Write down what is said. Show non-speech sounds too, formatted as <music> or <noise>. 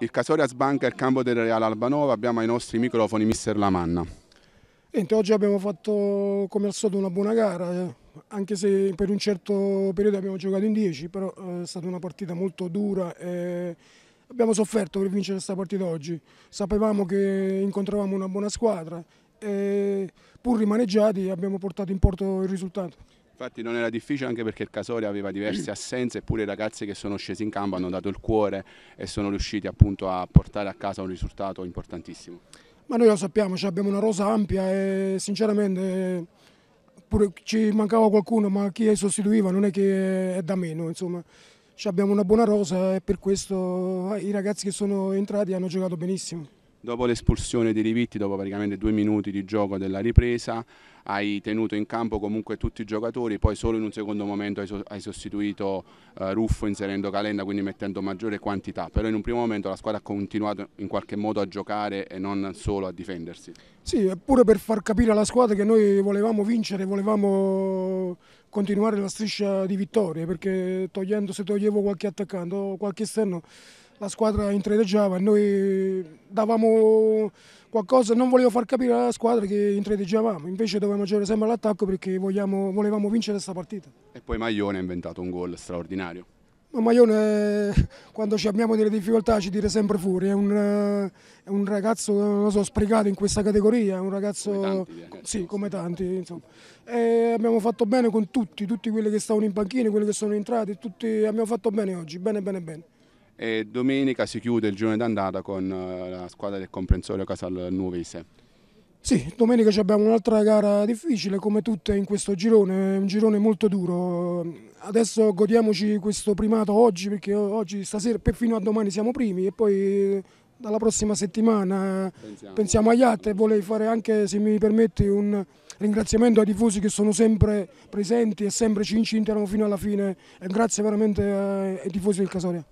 Il Casoria sbanca il campo del Real Albanova, abbiamo ai nostri microfoni mister Lamanna. Niente, oggi abbiamo fatto come al solito una buona gara, eh. anche se per un certo periodo abbiamo giocato in 10, però eh, è stata una partita molto dura e abbiamo sofferto per vincere questa partita oggi. Sapevamo che incontravamo una buona squadra e pur rimaneggiati abbiamo portato in porto il risultato. Infatti non era difficile anche perché il Casore aveva diverse <clears throat> assenze, eppure i ragazzi che sono scesi in campo hanno dato il cuore e sono riusciti appunto a portare a casa un risultato importantissimo. Ma noi lo sappiamo, cioè abbiamo una rosa ampia e sinceramente ci mancava qualcuno, ma chi sostituiva non è che è da meno, insomma. Cioè abbiamo una buona rosa e per questo eh, i ragazzi che sono entrati hanno giocato benissimo. Dopo l'espulsione di Rivitti, dopo praticamente due minuti di gioco della ripresa, hai tenuto in campo comunque tutti i giocatori, poi solo in un secondo momento hai, hai sostituito eh, Ruffo inserendo Calenda, quindi mettendo maggiore quantità, però in un primo momento la squadra ha continuato in qualche modo a giocare e non solo a difendersi. Sì, pure per far capire alla squadra che noi volevamo vincere, volevamo continuare la striscia di vittorie, perché togliendo, se toglievo qualche attaccante o qualche esterno la squadra intredeggiava, noi davamo qualcosa, non volevo far capire alla squadra che intredeggiavamo, invece dovevamo giocare sempre all'attacco perché vogliamo, volevamo vincere questa partita. E poi Maglione ha inventato un gol straordinario. Ma Maglione quando abbiamo delle difficoltà ci tira sempre fuori, è un, è un ragazzo so, sprecato in questa categoria, è un ragazzo come tanti, eh. sì, come tanti abbiamo fatto bene con tutti, tutti quelli che stavano in panchina, quelli che sono entrati, tutti, abbiamo fatto bene oggi, bene bene bene e domenica si chiude il giorno d'andata con eh, la squadra del comprensorio Casal Nuovese. Sì, domenica abbiamo un'altra gara difficile come tutte in questo girone, un girone molto duro. Adesso godiamoci questo primato oggi perché oggi, stasera, per fino a domani siamo primi e poi eh, dalla prossima settimana pensiamo, pensiamo agli altri e volevo fare anche, se mi permetti, un ringraziamento ai tifosi che sono sempre presenti e sempre ci incinterano fino alla fine grazie veramente eh, ai tifosi del Casoria.